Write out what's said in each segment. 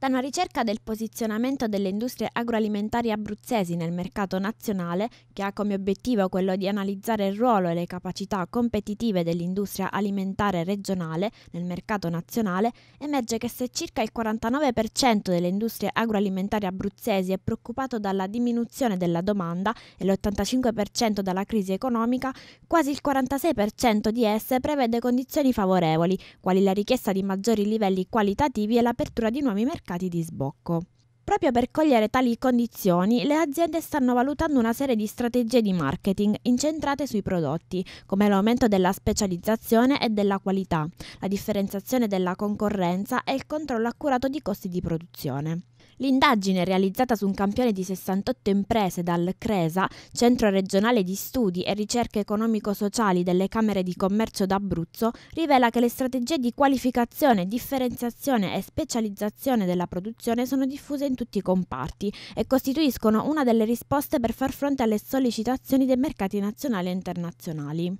Da una ricerca del posizionamento delle industrie agroalimentari abruzzesi nel mercato nazionale, che ha come obiettivo quello di analizzare il ruolo e le capacità competitive dell'industria alimentare regionale nel mercato nazionale, emerge che se circa il 49% delle industrie agroalimentari abruzzesi è preoccupato dalla diminuzione della domanda e l'85% dalla crisi economica, quasi il 46% di esse prevede condizioni favorevoli, quali la richiesta di maggiori livelli qualitativi e l'apertura di nuovi mercati mercati di sbocco. Proprio per cogliere tali condizioni, le aziende stanno valutando una serie di strategie di marketing incentrate sui prodotti, come l'aumento della specializzazione e della qualità, la differenziazione della concorrenza e il controllo accurato di costi di produzione. L'indagine realizzata su un campione di 68 imprese dal CRESA, Centro regionale di studi e ricerche economico-sociali delle Camere di Commercio d'Abruzzo, rivela che le strategie di qualificazione, differenziazione e specializzazione della produzione sono diffuse in tutti i comparti e costituiscono una delle risposte per far fronte alle sollecitazioni dei mercati nazionali e internazionali.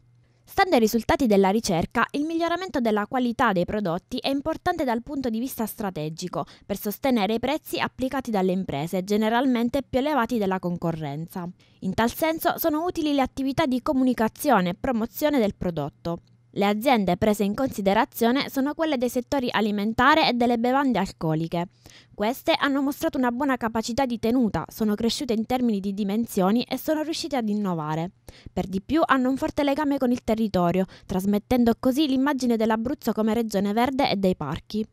Stando ai risultati della ricerca, il miglioramento della qualità dei prodotti è importante dal punto di vista strategico per sostenere i prezzi applicati dalle imprese, generalmente più elevati della concorrenza. In tal senso sono utili le attività di comunicazione e promozione del prodotto. Le aziende prese in considerazione sono quelle dei settori alimentare e delle bevande alcoliche. Queste hanno mostrato una buona capacità di tenuta, sono cresciute in termini di dimensioni e sono riuscite ad innovare. Per di più hanno un forte legame con il territorio, trasmettendo così l'immagine dell'Abruzzo come regione verde e dei parchi.